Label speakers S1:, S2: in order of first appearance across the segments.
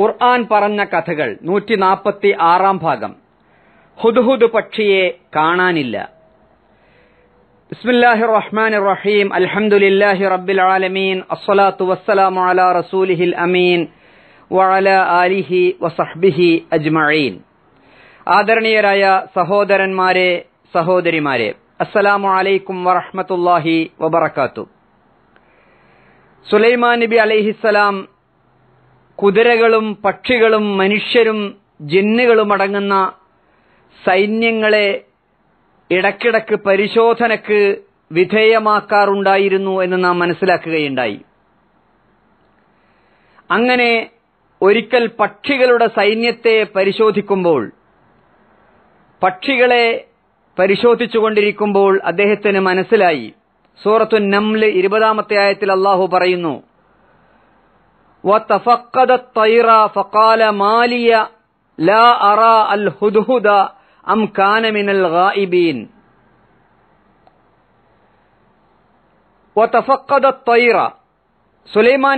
S1: ഖുർആൻ പറഞ്ഞ കഥകൾ നാൽപ്പത്തി ആറാം ഭാഗം ഹുദ്ഹുദ് പക്ഷിയെ കാണാനില്ല ബിസ്മില്ലാഹി റഹ്മാൻ റഹീം അൽഹംദുലില്ലാഹി റബ്ബിൽ ആലമീൻ അസ്സലാത്തു വസ്സലാമു അലാ റസൂലിഹിൽ അമീൻ വഅല ആലിഹി വസഹ്ബിഹി അജ്മഈൻ ആദരണീയരായ സഹോദരന്മാരെ സഹോദരിമാരെ അസ്സലാമു അലൈക്കും വറഹ്മത്തുള്ളാഹി വബറക്കാത്തു സുലൈമാൻ നബി അലൈഹിസ്സലാം കുതിരകളും പക്ഷികളും മനുഷ്യരും ജിന്നുകളുമടങ്ങുന്ന സൈന്യങ്ങളെ ഇടക്കിടക്ക് പരിശോധനയ്ക്ക് വിധേയമാക്കാറുണ്ടായിരുന്നു എന്ന് നാം മനസ്സിലാക്കുകയുണ്ടായി അങ്ങനെ ഒരിക്കൽ പക്ഷികളുടെ സൈന്യത്തെ പരിശോധിക്കുമ്പോൾ പക്ഷികളെ പരിശോധിച്ചുകൊണ്ടിരിക്കുമ്പോൾ അദ്ദേഹത്തിന് മനസ്സിലായി സൂറത്തു നംല് ഇരുപതാമത്തെ ആയത്തിൽ അള്ളാഹു പറയുന്നു സുലൈമാൻ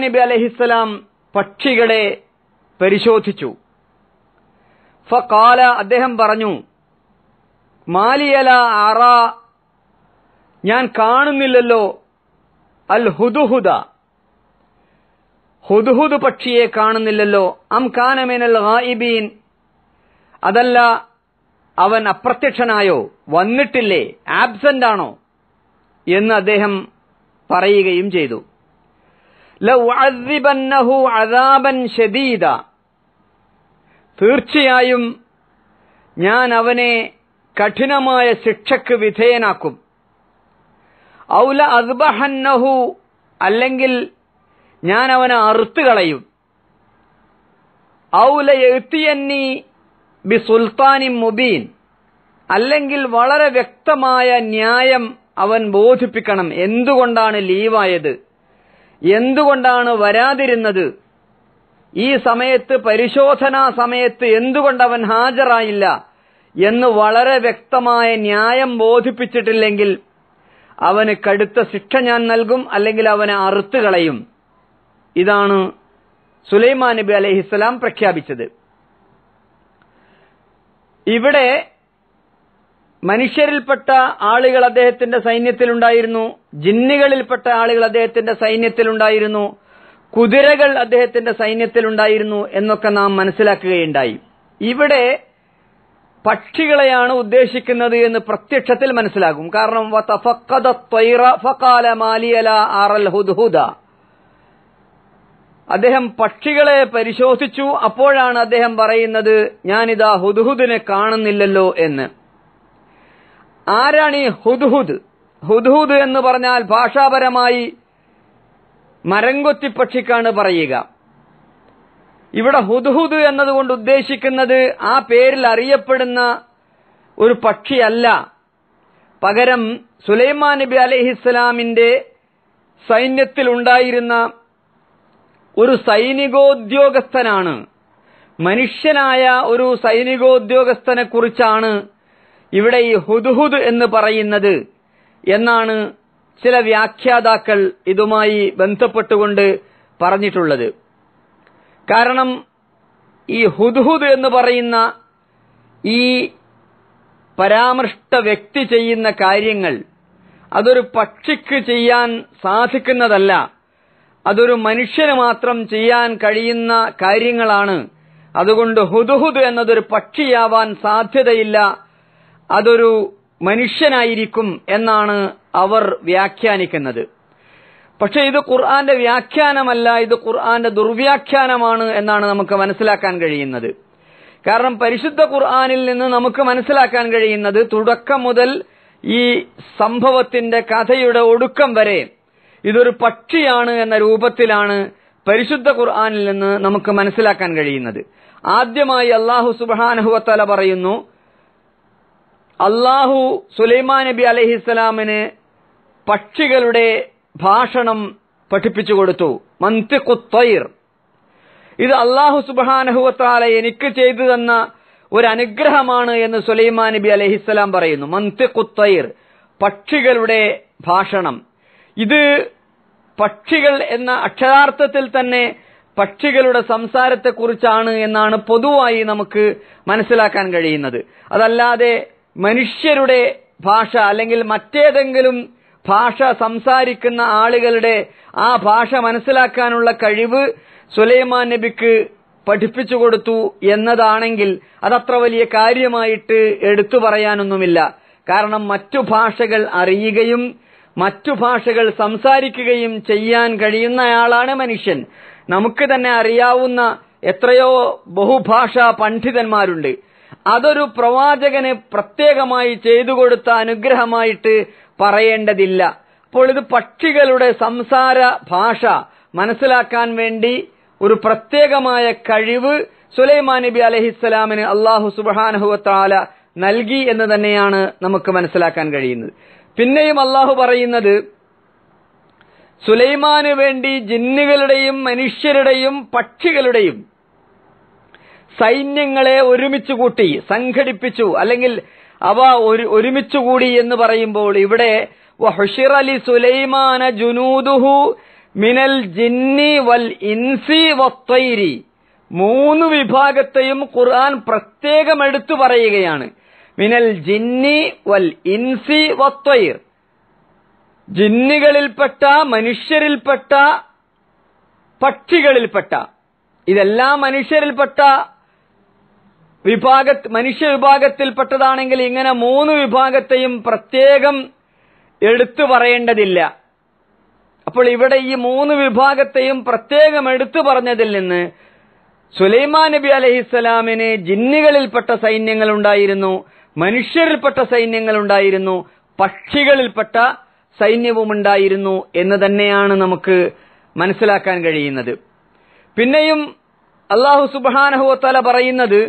S1: നബി അലഹിസ്സലാം പക്ഷികളെ പരിശോധിച്ചു ഫാല അദ്ദേഹം പറഞ്ഞു മാലിയല അറ ഞാൻ കാണുന്നില്ലല്ലോ അൽ ഹുദുഹുദ ഹുദ്ഹുദ് പക്ഷിയെ കാണുന്നില്ലല്ലോ അം കാനമേനൽ ഗായിബീൻ അതല്ല അവൻ അപ്രത്യക്ഷനായോ വന്നിട്ടില്ലേ ആബ്സെന്റ് ആണോ എന്ന് അദ്ദേഹം പറയുകയും ചെയ്തു ഷദീദ തീർച്ചയായും ഞാൻ അവനെ കഠിനമായ ശിക്ഷക്ക് വിധേയനാക്കും ഔല അസ്ബഹന്നഹു അല്ലെങ്കിൽ ഞാൻ അവനെ അറുത്ത് കളയും ഔല എഴുത്തിയന്നി ബി സുൽത്താനി മുബീൻ അല്ലെങ്കിൽ വളരെ വ്യക്തമായ ന്യായം അവൻ ബോധിപ്പിക്കണം എന്തുകൊണ്ടാണ് ലീവായത് എന്തുകൊണ്ടാണ് വരാതിരുന്നത് ഈ സമയത്ത് പരിശോധനാ സമയത്ത് എന്തുകൊണ്ട് അവൻ ഹാജരായില്ല എന്ന് വളരെ വ്യക്തമായ ന്യായം ബോധിപ്പിച്ചിട്ടില്ലെങ്കിൽ അവന് കടുത്ത ശിക്ഷ ഞാൻ നൽകും അല്ലെങ്കിൽ അവനെ കളയും ഇതാണ് സുലൈമാൻ നബി അലൈഹിസ്സലാം പ്രഖ്യാപിച്ചത് ഇവിടെ മനുഷ്യരിൽപ്പെട്ട ആളുകൾ അദ്ദേഹത്തിന്റെ സൈന്യത്തിലുണ്ടായിരുന്നു ജിന്നുകളിൽപ്പെട്ട ആളുകൾ അദ്ദേഹത്തിന്റെ സൈന്യത്തിലുണ്ടായിരുന്നു കുതിരകൾ അദ്ദേഹത്തിന്റെ സൈന്യത്തിലുണ്ടായിരുന്നു എന്നൊക്കെ നാം മനസ്സിലാക്കുകയുണ്ടായി ഇവിടെ പക്ഷികളെയാണ് ഉദ്ദേശിക്കുന്നത് എന്ന് പ്രത്യക്ഷത്തിൽ മനസ്സിലാകും കാരണം അദ്ദേഹം പക്ഷികളെ പരിശോധിച്ചു അപ്പോഴാണ് അദ്ദേഹം പറയുന്നത് ഞാനിതാ ഹുദ്ഹുദിനെ കാണുന്നില്ലല്ലോ എന്ന് ആരാണ് ഈ ഹുദ്ഹുദ് ഹുദ്ഹുദ് എന്ന് പറഞ്ഞാൽ ഭാഷാപരമായി മരംകൊത്തി പക്ഷിക്കാണ് പറയുക ഇവിടെ ഹുദ്ഹുദ് എന്നതുകൊണ്ട് ഉദ്ദേശിക്കുന്നത് ആ പേരിൽ അറിയപ്പെടുന്ന ഒരു പക്ഷിയല്ല പകരം സുലൈമാൻ നബി അലഹിസ്സലാമിന്റെ സൈന്യത്തിലുണ്ടായിരുന്ന ഒരു സൈനികോദ്യോഗസ്ഥനാണ് മനുഷ്യനായ ഒരു സൈനികോദ്യോഗസ്ഥനെ കുറിച്ചാണ് ഇവിടെ ഈ ഹുദുഹുദ് എന്ന് പറയുന്നത് എന്നാണ് ചില വ്യാഖ്യാതാക്കൾ ഇതുമായി ബന്ധപ്പെട്ടുകൊണ്ട് പറഞ്ഞിട്ടുള്ളത് കാരണം ഈ ഹുദുഹുദ് എന്ന് പറയുന്ന ഈ പരാമൃഷ്ട വ്യക്തി ചെയ്യുന്ന കാര്യങ്ങൾ അതൊരു പക്ഷിക്ക് ചെയ്യാൻ സാധിക്കുന്നതല്ല അതൊരു മനുഷ്യന് മാത്രം ചെയ്യാൻ കഴിയുന്ന കാര്യങ്ങളാണ് അതുകൊണ്ട് ഹുദുഹുദ് എന്നതൊരു പക്ഷിയാവാൻ സാധ്യതയില്ല അതൊരു മനുഷ്യനായിരിക്കും എന്നാണ് അവർ വ്യാഖ്യാനിക്കുന്നത് പക്ഷേ ഇത് ഖുർആന്റെ വ്യാഖ്യാനമല്ല ഇത് ഖുർആന്റെ ദുർവ്യാഖ്യാനമാണ് എന്നാണ് നമുക്ക് മനസ്സിലാക്കാൻ കഴിയുന്നത് കാരണം പരിശുദ്ധ ഖുർആാനിൽ നിന്ന് നമുക്ക് മനസ്സിലാക്കാൻ കഴിയുന്നത് തുടക്കം മുതൽ ഈ സംഭവത്തിന്റെ കഥയുടെ ഒടുക്കം വരെ ഇതൊരു പക്ഷിയാണ് എന്ന രൂപത്തിലാണ് പരിശുദ്ധ ഖുർആനിൽ നിന്ന് നമുക്ക് മനസ്സിലാക്കാൻ കഴിയുന്നത് ആദ്യമായി അള്ളാഹു സുബാനഹുവത്തല പറയുന്നു അള്ളാഹു സുലൈമാൻ നബി അലഹിസ്സലാമിന് പക്ഷികളുടെ ഭാഷണം പഠിപ്പിച്ചു കൊടുത്തു മന്ത് കുത്തൈർ ഇത് അള്ളാഹു സുബാനഹുവത്താല എനിക്ക് ചെയ്തു തന്ന ഒരു അനുഗ്രഹമാണ് എന്ന് സുലൈമാൻ നബി അലഹിസ്സലാം പറയുന്നു മന്ത് കുത്തൈർ പക്ഷികളുടെ ഭാഷണം ഇത് പക്ഷികൾ എന്ന അക്ഷരാർത്ഥത്തിൽ തന്നെ പക്ഷികളുടെ സംസാരത്തെക്കുറിച്ചാണ് എന്നാണ് പൊതുവായി നമുക്ക് മനസ്സിലാക്കാൻ കഴിയുന്നത് അതല്ലാതെ മനുഷ്യരുടെ ഭാഷ അല്ലെങ്കിൽ മറ്റേതെങ്കിലും ഭാഷ സംസാരിക്കുന്ന ആളുകളുടെ ആ ഭാഷ മനസ്സിലാക്കാനുള്ള കഴിവ് സുലൈമാൻ നബിക്ക് പഠിപ്പിച്ചു കൊടുത്തു എന്നതാണെങ്കിൽ അതത്ര വലിയ കാര്യമായിട്ട് എടുത്തു പറയാനൊന്നുമില്ല കാരണം മറ്റു ഭാഷകൾ അറിയുകയും മറ്റു ഭാഷകൾ സംസാരിക്കുകയും ചെയ്യാൻ കഴിയുന്നയാളാണ് മനുഷ്യൻ നമുക്ക് തന്നെ അറിയാവുന്ന എത്രയോ ബഹുഭാഷാ പണ്ഡിതന്മാരുണ്ട് അതൊരു പ്രവാചകന് പ്രത്യേകമായി ചെയ്തു കൊടുത്ത അനുഗ്രഹമായിട്ട് പറയേണ്ടതില്ല അപ്പോൾ ഇത് പക്ഷികളുടെ സംസാര ഭാഷ മനസ്സിലാക്കാൻ വേണ്ടി ഒരു പ്രത്യേകമായ കഴിവ് സുലൈമാൻ നബി അലഹിസ്സലാമിന് അള്ളാഹു സുബാനഹുവത്താല നൽകി എന്ന് തന്നെയാണ് നമുക്ക് മനസ്സിലാക്കാൻ കഴിയുന്നത് പിന്നെയും അള്ളാഹു പറയുന്നത് സുലൈമാന് വേണ്ടി ജിന്നുകളുടെയും മനുഷ്യരുടെയും പക്ഷികളുടെയും സൈന്യങ്ങളെ ഒരുമിച്ച് കൂട്ടി സംഘടിപ്പിച്ചു അല്ലെങ്കിൽ അവ ഒരു ഒരുമിച്ച് കൂടി എന്ന് പറയുമ്പോൾ ഇവിടെ അലി സുലൈമാന ജുനൂദുഹു മിനൽ ജിന്നി വൽ ഇൻസി വത്തൈരി മൂന്ന് വിഭാഗത്തെയും ഖുർആൻ പ്രത്യേകം എടുത്തു പറയുകയാണ് മിനൽ ജിന്നി വൽ ഇൻസി വത്വയിർ ജിന്നുകളിൽപ്പെട്ട മനുഷ്യരിൽപ്പെട്ട പക്ഷികളിൽപ്പെട്ട ഇതെല്ലാം മനുഷ്യരിൽപ്പെട്ട വിഭാഗ മനുഷ്യ വിഭാഗത്തിൽപ്പെട്ടതാണെങ്കിൽ ഇങ്ങനെ മൂന്ന് വിഭാഗത്തെയും പ്രത്യേകം എടുത്തു പറയേണ്ടതില്ല അപ്പോൾ ഇവിടെ ഈ മൂന്ന് വിഭാഗത്തെയും പ്രത്യേകം എടുത്തു പറഞ്ഞതിൽ നിന്ന് സുലൈമാൻ നബി അലഹിസ്സലാമിന് ജിന്നുകളിൽപ്പെട്ട സൈന്യങ്ങൾ ഉണ്ടായിരുന്നു മനുഷ്യരിൽപ്പെട്ട ഉണ്ടായിരുന്നു പക്ഷികളിൽപ്പെട്ട ഉണ്ടായിരുന്നു എന്ന് തന്നെയാണ് നമുക്ക് മനസ്സിലാക്കാൻ കഴിയുന്നത് പിന്നെയും അള്ളാഹു സുബാനഹുവത്തല പറയുന്നത്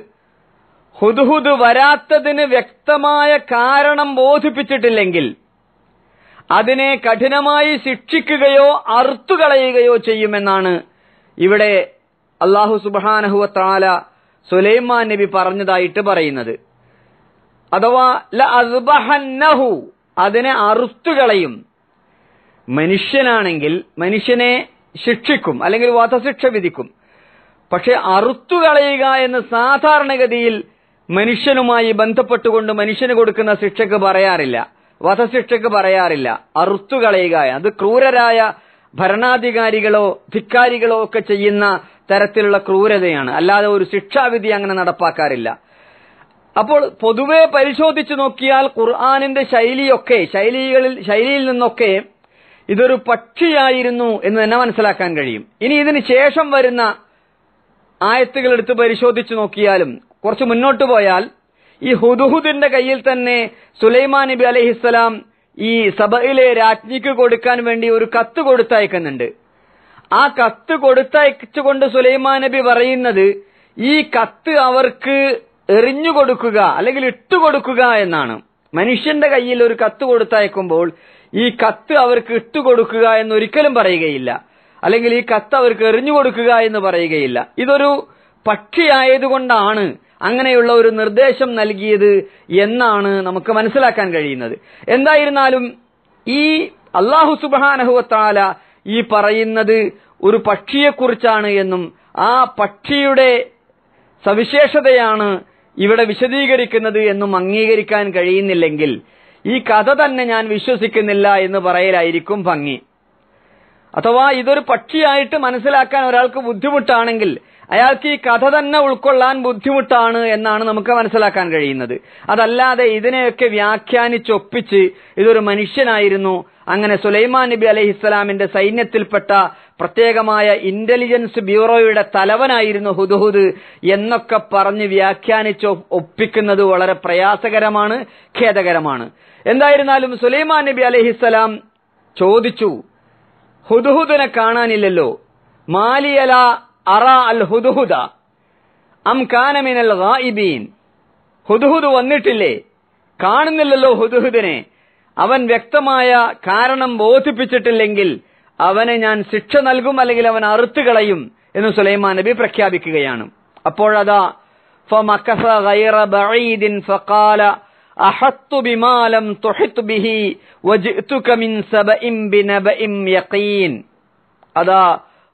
S1: ഹുദുഹുദ് വരാത്തതിന് വ്യക്തമായ കാരണം ബോധിപ്പിച്ചിട്ടില്ലെങ്കിൽ അതിനെ കഠിനമായി ശിക്ഷിക്കുകയോ അറുത്തുകളയുകയോ ചെയ്യുമെന്നാണ് ഇവിടെ അള്ളാഹു സുബാനഹുവത്താല സുലൈമാൻ നബി പറഞ്ഞതായിട്ട് പറയുന്നത് അഥവാ അതിനെ അറുത്തുകളയും മനുഷ്യനാണെങ്കിൽ മനുഷ്യനെ ശിക്ഷിക്കും അല്ലെങ്കിൽ വധശിക്ഷ വിധിക്കും പക്ഷെ അറുത്തുകളയുക എന്ന് സാധാരണഗതിയിൽ മനുഷ്യനുമായി ബന്ധപ്പെട്ടുകൊണ്ട് മനുഷ്യന് കൊടുക്കുന്ന ശിക്ഷക്ക് പറയാറില്ല വധശിക്ഷക്ക് പറയാറില്ല അറുത്തുകളയുക അത് ക്രൂരരായ ഭരണാധികാരികളോ ധിക്കാരികളോ ഒക്കെ ചെയ്യുന്ന തരത്തിലുള്ള ക്രൂരതയാണ് അല്ലാതെ ഒരു ശിക്ഷാവിധി അങ്ങനെ നടപ്പാക്കാറില്ല അപ്പോൾ പൊതുവെ പരിശോധിച്ചു നോക്കിയാൽ ഖുർആനിന്റെ ശൈലിയൊക്കെ ശൈലികളിൽ ശൈലിയിൽ നിന്നൊക്കെ ഇതൊരു പക്ഷിയായിരുന്നു എന്ന് തന്നെ മനസ്സിലാക്കാൻ കഴിയും ഇനി ഇതിന് ശേഷം വരുന്ന ആയത്തുകൾ എടുത്ത് പരിശോധിച്ചു നോക്കിയാലും കുറച്ച് മുന്നോട്ട് പോയാൽ ഈ ഹുദുഹുദിന്റെ കയ്യിൽ തന്നെ സുലൈമാൻ നബി അലഹിസ്സലാം ഈ സഭയിലെ രാജ്ഞിക്ക് കൊടുക്കാൻ വേണ്ടി ഒരു കത്ത് കൊടുത്തയക്കുന്നുണ്ട് ആ കത്ത് കൊടുത്തയച്ചുകൊണ്ട് സുലൈമാൻ നബി പറയുന്നത് ഈ കത്ത് അവർക്ക് എറിഞ്ഞു കൊടുക്കുക അല്ലെങ്കിൽ ഇട്ടുകൊടുക്കുക എന്നാണ് മനുഷ്യന്റെ കയ്യിൽ ഒരു കത്ത് കൊടുത്തയക്കുമ്പോൾ ഈ കത്ത് അവർക്ക് ഇട്ടുകൊടുക്കുക എന്ന് ഒരിക്കലും പറയുകയില്ല അല്ലെങ്കിൽ ഈ കത്ത് അവർക്ക് എറിഞ്ഞു കൊടുക്കുക എന്ന് പറയുകയില്ല ഇതൊരു പക്ഷിയായതുകൊണ്ടാണ് അങ്ങനെയുള്ള ഒരു നിർദ്ദേശം നൽകിയത് എന്നാണ് നമുക്ക് മനസ്സിലാക്കാൻ കഴിയുന്നത് എന്തായിരുന്നാലും ഈ അള്ളാഹു സുബാനഹുവത്താല ഈ പറയുന്നത് ഒരു പക്ഷിയെക്കുറിച്ചാണ് എന്നും ആ പക്ഷിയുടെ സവിശേഷതയാണ് ഇവിടെ വിശദീകരിക്കുന്നത് എന്നും അംഗീകരിക്കാൻ കഴിയുന്നില്ലെങ്കിൽ ഈ കഥ തന്നെ ഞാൻ വിശ്വസിക്കുന്നില്ല എന്ന് പറയലായിരിക്കും ഭംഗി അഥവാ ഇതൊരു പക്ഷിയായിട്ട് മനസ്സിലാക്കാൻ ഒരാൾക്ക് ബുദ്ധിമുട്ടാണെങ്കിൽ അയാൾക്ക് ഈ കഥ തന്നെ ഉൾക്കൊള്ളാൻ ബുദ്ധിമുട്ടാണ് എന്നാണ് നമുക്ക് മനസ്സിലാക്കാൻ കഴിയുന്നത് അതല്ലാതെ ഇതിനെയൊക്കെ വ്യാഖ്യാനിച്ചൊപ്പിച്ച് ഇതൊരു മനുഷ്യനായിരുന്നു അങ്ങനെ സുലൈമാൻ നബി ഇസ്ലാമിന്റെ സൈന്യത്തിൽപ്പെട്ട പ്രത്യേകമായ ഇന്റലിജൻസ് ബ്യൂറോയുടെ തലവനായിരുന്നു ഹുദുഹുദ് എന്നൊക്കെ പറഞ്ഞ് വ്യാഖ്യാനിച്ച് ഒപ്പിക്കുന്നത് വളരെ പ്രയാസകരമാണ് ഖേദകരമാണ് എന്തായിരുന്നാലും സുലൈമാൻ നബി അലഹിസ്സലാം ചോദിച്ചു ഹുദുഹുദിനെ കാണാനില്ലല്ലോ മാലിയല അറ അൽ ഹുദുഹുദ അം കാനമിനൽ ഗായിബീൻ വന്നിട്ടില്ലേ കാണുന്നില്ലല്ലോ ഹുദുഹുദിനെ അവൻ വ്യക്തമായ കാരണം ബോധിപ്പിച്ചിട്ടില്ലെങ്കിൽ അവന് ഞാൻ ശിക്ഷ നൽകും അല്ലെങ്കിൽ അവൻ അറുത്തു കളയും എന്ന് സുലൈമാൻ നബി പ്രഖ്യാപിക്കുകയാണ് അപ്പോഴതാ അതാ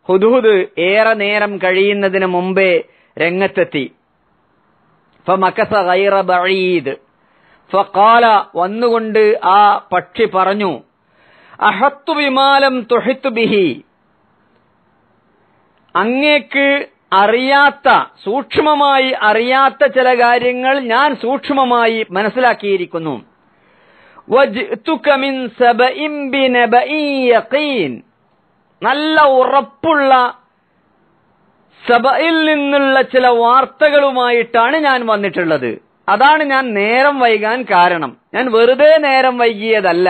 S1: ഹുദ്ഹുദ് ഏറെ നേരം കഴിയുന്നതിന് മുമ്പേ രംഗത്തെത്തി ഫമക്കസ ഗൈറ ബഈദ് ഫക്കാല വന്നുകൊണ്ട് ആ പക്ഷി പറഞ്ഞു അഹത്തു വിമാലം തൊഹിത്തു ബിഹി അങ്ങേക്ക് അറിയാത്ത സൂക്ഷ്മമായി അറിയാത്ത ചില കാര്യങ്ങൾ ഞാൻ സൂക്ഷ്മമായി മനസ്സിലാക്കിയിരിക്കുന്നു നല്ല ഉറപ്പുള്ള സബയിൽ നിന്നുള്ള ചില വാർത്തകളുമായിട്ടാണ് ഞാൻ വന്നിട്ടുള്ളത് അതാണ് ഞാൻ നേരം വൈകാൻ കാരണം ഞാൻ വെറുതെ നേരം വൈകിയതല്ല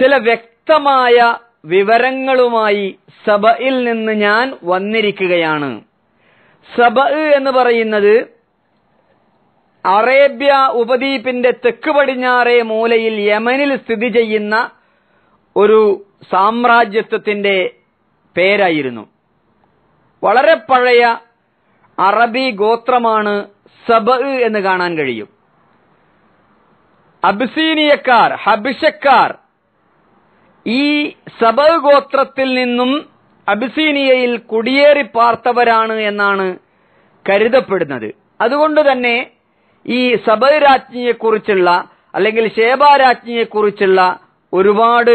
S1: ചില വ്യക്തമായ വിവരങ്ങളുമായി സബയിൽ നിന്ന് ഞാൻ വന്നിരിക്കുകയാണ് സബ എന്ന് പറയുന്നത് അറേബ്യ ഉപദ്വീപിന്റെ തെക്ക് പടിഞ്ഞാറേ മൂലയിൽ യമനിൽ സ്ഥിതി ചെയ്യുന്ന ഒരു സാമ്രാജ്യത്വത്തിന്റെ പേരായിരുന്നു വളരെ പഴയ അറബി ഗോത്രമാണ് സബ് എന്ന് കാണാൻ കഴിയും അബ്സീനിയക്കാർ ഹബിഷക്കാർ ഈ സബ് ഗോത്രത്തിൽ നിന്നും അബിസീനിയയിൽ കുടിയേറി പാർത്തവരാണ് എന്നാണ് കരുതപ്പെടുന്നത് അതുകൊണ്ട് തന്നെ ഈ സബഅ് രാജ്ഞിയെക്കുറിച്ചുള്ള അല്ലെങ്കിൽ ശേബാരാജ്ഞിയെക്കുറിച്ചുള്ള ഒരുപാട്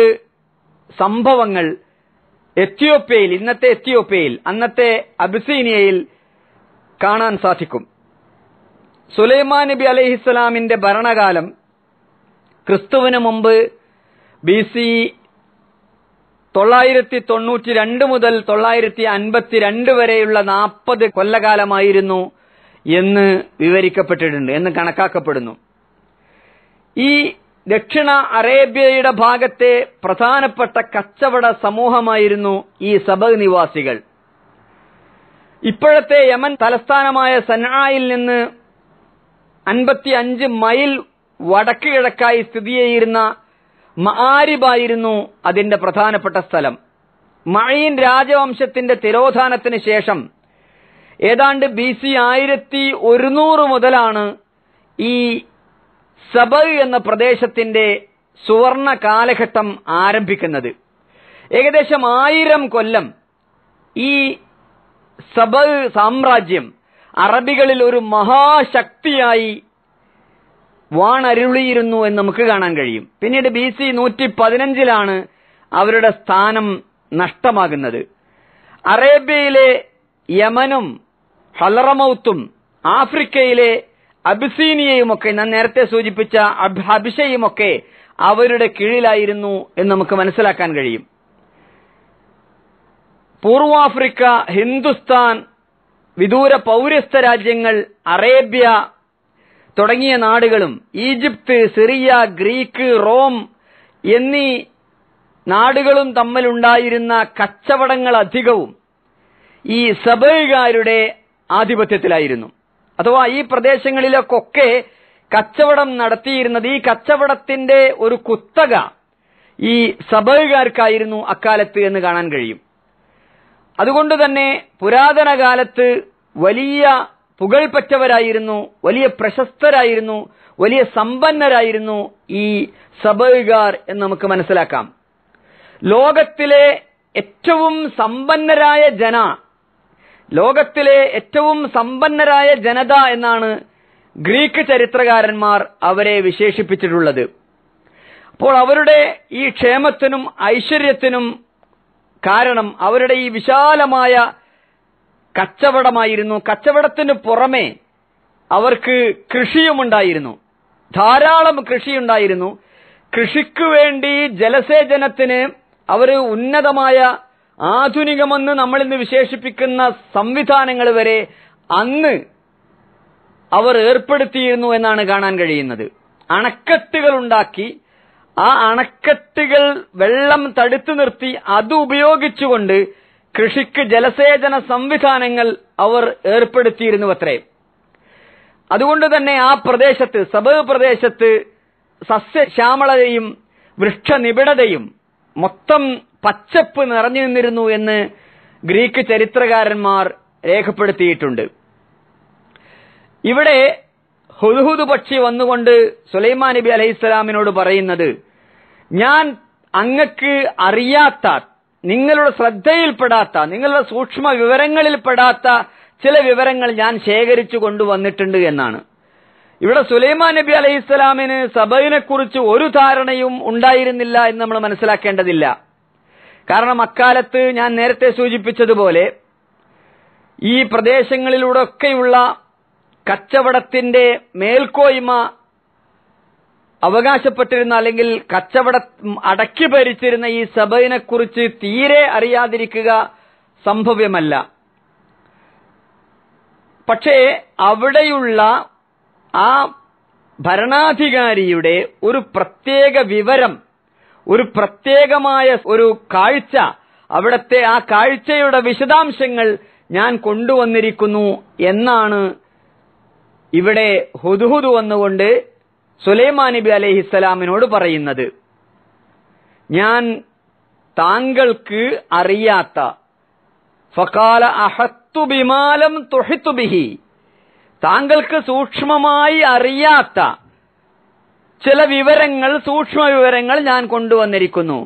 S1: സംഭവങ്ങൾ എത്യോപ്യയിൽ ഇന്നത്തെ എത്യോപ്യയിൽ അന്നത്തെ അബിസീനിയയിൽ കാണാൻ സാധിക്കും സുലൈമാൻ നബി അലഹിസ്സലാമിൻ്റെ ഭരണകാലം ക്രിസ്തുവിന് മുമ്പ് ബി സി തൊള്ളായിരത്തി തൊണ്ണൂറ്റി രണ്ട് മുതൽ തൊള്ളായിരത്തി രണ്ട് വരെയുള്ള നാൽപ്പത് കൊല്ലകാലമായിരുന്നു എന്ന് വിവരിക്കപ്പെട്ടിട്ടുണ്ട് എന്ന് കണക്കാക്കപ്പെടുന്നു ഈ ദക്ഷിണ അറേബ്യയുടെ ഭാഗത്തെ പ്രധാനപ്പെട്ട കച്ചവട സമൂഹമായിരുന്നു ഈ സബക് നിവാസികൾ ഇപ്പോഴത്തെ യമൻ തലസ്ഥാനമായ സനായിൽ നിന്ന് അഞ്ച് മൈൽ വടക്ക് കിഴക്കായി സ്ഥിതി ചെയ്യുന്ന മാരിബായിരുന്നു അതിന്റെ പ്രധാനപ്പെട്ട സ്ഥലം മഴയിൻ രാജവംശത്തിന്റെ തിരോധാനത്തിന് ശേഷം ഏതാണ്ട് ബി സി ആയിരത്തി ഒരുന്നൂറ് മുതലാണ് ഈ സബ് എന്ന പ്രദേശത്തിന്റെ സുവർണ കാലഘട്ടം ആരംഭിക്കുന്നത് ഏകദേശം ആയിരം കൊല്ലം ഈ സബ് സാമ്രാജ്യം അറബികളിൽ ഒരു മഹാശക്തിയായി വാണരുളിയിരുന്നു എന്ന് നമുക്ക് കാണാൻ കഴിയും പിന്നീട് ബി സി നൂറ്റി പതിനഞ്ചിലാണ് അവരുടെ സ്ഥാനം നഷ്ടമാകുന്നത് അറേബ്യയിലെ യമനും ഹലറമൌത്തും ആഫ്രിക്കയിലെ അബിസീനിയയുമൊക്കെ ഞാൻ നേരത്തെ സൂചിപ്പിച്ച അബിഷയുമൊക്കെ അവരുടെ കീഴിലായിരുന്നു എന്ന് നമുക്ക് മനസ്സിലാക്കാൻ കഴിയും പൂർവാഫ്രിക്ക ഹിന്ദുസ്ഥാൻ വിദൂര പൗരസ്ത്യ രാജ്യങ്ങൾ അറേബ്യ തുടങ്ങിയ നാടുകളും ഈജിപ്ത് സിറിയ ഗ്രീക്ക് റോം എന്നീ നാടുകളും തമ്മിലുണ്ടായിരുന്ന കച്ചവടങ്ങൾ അധികവും ഈ സബൈകാരുടെ ആധിപത്യത്തിലായിരുന്നു അഥവാ ഈ പ്രദേശങ്ങളിലൊക്കെ കച്ചവടം നടത്തിയിരുന്നത് ഈ കച്ചവടത്തിന്റെ ഒരു കുത്തക ഈ സബൈകാർക്കായിരുന്നു അക്കാലത്ത് എന്ന് കാണാൻ കഴിയും അതുകൊണ്ട് തന്നെ പുരാതന കാലത്ത് വലിയ പുകഴ്പെറ്റവരായിരുന്നു വലിയ പ്രശസ്തരായിരുന്നു വലിയ സമ്പന്നരായിരുന്നു ഈ സബൈകാർ എന്ന് നമുക്ക് മനസ്സിലാക്കാം ലോകത്തിലെ ഏറ്റവും സമ്പന്നരായ ജന ലോകത്തിലെ ഏറ്റവും സമ്പന്നരായ ജനത എന്നാണ് ഗ്രീക്ക് ചരിത്രകാരന്മാർ അവരെ വിശേഷിപ്പിച്ചിട്ടുള്ളത് അപ്പോൾ അവരുടെ ഈ ക്ഷേമത്തിനും ഐശ്വര്യത്തിനും കാരണം അവരുടെ ഈ വിശാലമായ കച്ചവടമായിരുന്നു കച്ചവടത്തിന് പുറമെ അവർക്ക് കൃഷിയുമുണ്ടായിരുന്നു ധാരാളം കൃഷിയുണ്ടായിരുന്നു കൃഷിക്ക് വേണ്ടി ജലസേചനത്തിന് അവർ ഉന്നതമായ ആധുനികമെന്ന് നമ്മൾ ഇന്ന് വിശേഷിപ്പിക്കുന്ന സംവിധാനങ്ങൾ വരെ അന്ന് അവർ ഏർപ്പെടുത്തിയിരുന്നു എന്നാണ് കാണാൻ കഴിയുന്നത് അണക്കെട്ടുകൾ ഉണ്ടാക്കി ആ അണക്കെട്ടുകൾ വെള്ളം തടുത്തു നിർത്തി അത് ഉപയോഗിച്ചുകൊണ്ട് കൃഷിക്ക് ജലസേചന സംവിധാനങ്ങൾ അവർ അത്രേ അതുകൊണ്ട് തന്നെ ആ പ്രദേശത്ത് സബ് പ്രദേശത്ത് സസ്യശ്യാമളതയും വൃക്ഷനിബിടതയും മൊത്തം പച്ചപ്പ് നിറഞ്ഞു നിന്നിരുന്നു എന്ന് ഗ്രീക്ക് ചരിത്രകാരന്മാർ രേഖപ്പെടുത്തിയിട്ടുണ്ട് ഇവിടെ ഹുദുഹുദ് പക്ഷി വന്നുകൊണ്ട് സുലൈമാൻ നബി അലൈഹിസ്സലാമിനോട് പറയുന്നത് ഞാൻ അങ്ങക്ക് അറിയാത്ത നിങ്ങളുടെ ശ്രദ്ധയിൽപ്പെടാത്ത നിങ്ങളുടെ സൂക്ഷ്മ വിവരങ്ങളിൽ പെടാത്ത ചില വിവരങ്ങൾ ഞാൻ ശേഖരിച്ചു കൊണ്ടുവന്നിട്ടുണ്ട് എന്നാണ് ഇവിടെ സുലൈമാൻ നബി അലൈഹിസ്സലാമിന് സബയിനെക്കുറിച്ച് ഒരു ധാരണയും ഉണ്ടായിരുന്നില്ല എന്ന് നമ്മൾ മനസ്സിലാക്കേണ്ടതില്ല കാരണം അക്കാലത്ത് ഞാൻ നേരത്തെ സൂചിപ്പിച്ചതുപോലെ ഈ പ്രദേശങ്ങളിലൂടെയൊക്കെയുള്ള കച്ചവടത്തിന്റെ മേൽക്കോയ്മ അവകാശപ്പെട്ടിരുന്ന അല്ലെങ്കിൽ കച്ചവട അടക്കി ഭരിച്ചിരുന്ന ഈ കുറിച്ച് തീരെ അറിയാതിരിക്കുക സംഭവ്യമല്ല പക്ഷേ അവിടെയുള്ള ആ ഭരണാധികാരിയുടെ ഒരു പ്രത്യേക വിവരം ഒരു പ്രത്യേകമായ ഒരു കാഴ്ച അവിടത്തെ ആ കാഴ്ചയുടെ വിശദാംശങ്ങൾ ഞാൻ കൊണ്ടുവന്നിരിക്കുന്നു എന്നാണ് ഇവിടെ ഹുദുഹുദു വന്നുകൊണ്ട് സുലൈമാൻ നബി അലൈഹിസ്സലാമിനോട് പറയുന്നത് ഞാൻ താങ്കൾക്ക് അറിയാത്ത ഫകാല അഹത്തു ബിമാലം തൊഹിത്തു ബിഹി താങ്കൾക്ക് സൂക്ഷ്മമായി അറിയാത്ത ചില വിവരങ്ങൾ സൂക്ഷ്മ വിവരങ്ങൾ ഞാൻ കൊണ്ടുവന്നിരിക്കുന്നു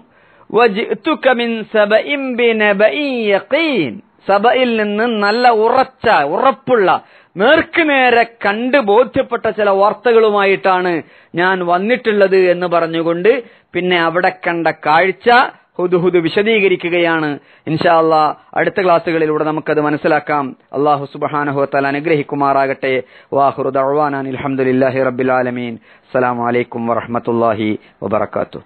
S1: സബയിൽ നിന്ന് നല്ല ഉറച്ച ഉറപ്പുള്ള നേർക്കുനേരെ കണ്ട് ബോധ്യപ്പെട്ട ചില വാർത്തകളുമായിട്ടാണ് ഞാൻ വന്നിട്ടുള്ളത് എന്ന് പറഞ്ഞുകൊണ്ട് പിന്നെ അവിടെ കണ്ട കാഴ്ച ഹുദുഹുദ് വിശദീകരിക്കുകയാണ് ഇൻഷാല്ല അടുത്ത ക്ലാസ്സുകളിലൂടെ നമുക്കത് മനസ്സിലാക്കാം അള്ളാഹു സുബാനഹുത്താൽ അനുഗ്രഹിക്കുമാറാകട്ടെ വാഹുറുദ് അഹ്വാനാൻ അലഹമുല്ലാഹി റബിലാലമീൻ അസ്സലാമലൈക്കും വറഹമത്തല്ലാഹി വാത്തു